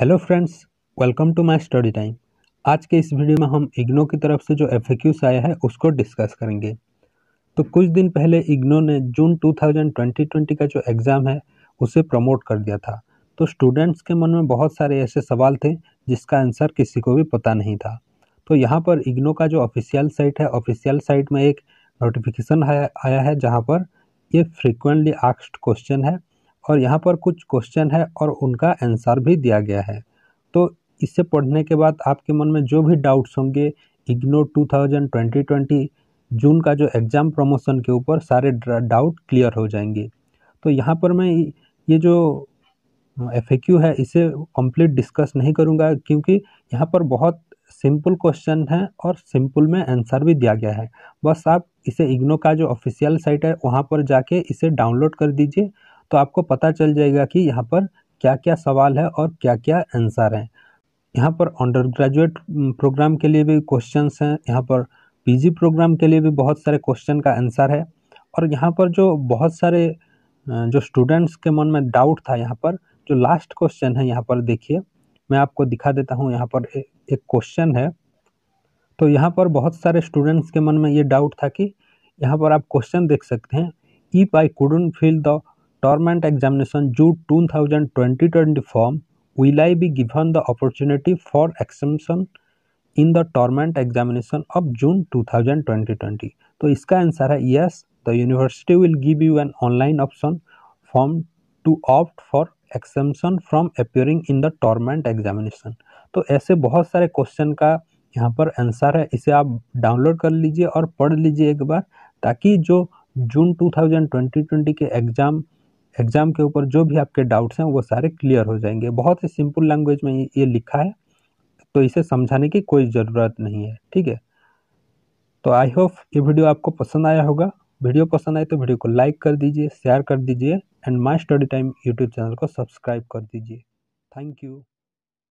hello friends welcome to my study time आज के इस वीडियो में हम इग्नो की तरफ से जो एफ आया है उसको डिस्कस करेंगे तो कुछ दिन पहले इग्नो ने जून 2020-2020 का जो एग्ज़ाम है उसे प्रमोट कर दिया था तो स्टूडेंट्स के मन में बहुत सारे ऐसे सवाल थे जिसका आंसर किसी को भी पता नहीं था तो यहाँ पर इग्नो का जो ऑफिशियल साइट है ऑफिशियल साइट में एक नोटिफिकेशन आया है जहाँ पर ये फ्रिक्वेंटली आस्ड क्वेश्चन है और यहाँ पर कुछ क्वेश्चन है और उनका आंसर भी दिया गया है तो इसे पढ़ने के बाद आपके मन में जो भी डाउट्स होंगे इग्नो 2020 जून का जो एग्ज़ाम प्रमोशन के ऊपर सारे डाउट क्लियर हो जाएंगे तो यहाँ पर मैं ये जो एफ है इसे कंप्लीट डिस्कस नहीं करूँगा क्योंकि यहाँ पर बहुत सिंपल क्वेश्चन है और सिंपल में आंसर भी दिया गया है बस आप इसे इग्नो का जो ऑफिशियल साइट है वहाँ पर जाके इसे डाउनलोड कर दीजिए तो आपको पता चल जाएगा कि यहाँ पर क्या क्या सवाल है और क्या क्या आंसर हैं यहाँ पर अंडर ग्रेजुएट प्रोग्राम के लिए भी क्वेश्चन हैं यहाँ पर पीजी प्रोग्राम के लिए भी बहुत सारे क्वेश्चन का आंसर है और यहाँ पर जो बहुत सारे जो स्टूडेंट्स के मन में डाउट था यहाँ पर जो लास्ट क्वेश्चन है यहाँ पर देखिए मैं आपको दिखा देता हूँ यहाँ पर ए, एक क्वेश्चन है तो यहाँ पर बहुत सारे स्टूडेंट्स के मन में ये डाउट था कि यहाँ पर आप क्वेश्चन देख सकते हैं if I couldn't fill the examination two thousand twenty twenty form will I be given the opportunity for exemption in the term end examination of June two thousand twenty twenty तो इसका आंसर है yes the university will give you an online option form to opt for exemption from appearing in the term end examination तो ऐसे बहुत सारे question का यहाँ पर आंसर है इसे आप डाउनलोड कर लीजिए और पढ़ लीजिए एक बार ताकि जो जून 2020 के एग्ज़ाम एग्ज़ाम के ऊपर जो भी आपके डाउट्स हैं वो सारे क्लियर हो जाएंगे बहुत ही सिंपल लैंग्वेज में ये लिखा है तो इसे समझाने की कोई ज़रूरत नहीं है ठीक है तो आई होप ये वीडियो आपको पसंद आया होगा वीडियो पसंद आए तो वीडियो को लाइक कर दीजिए शेयर कर दीजिए and my study time YouTube channel को सब्सक्राइब कर दीजिए थैंक यू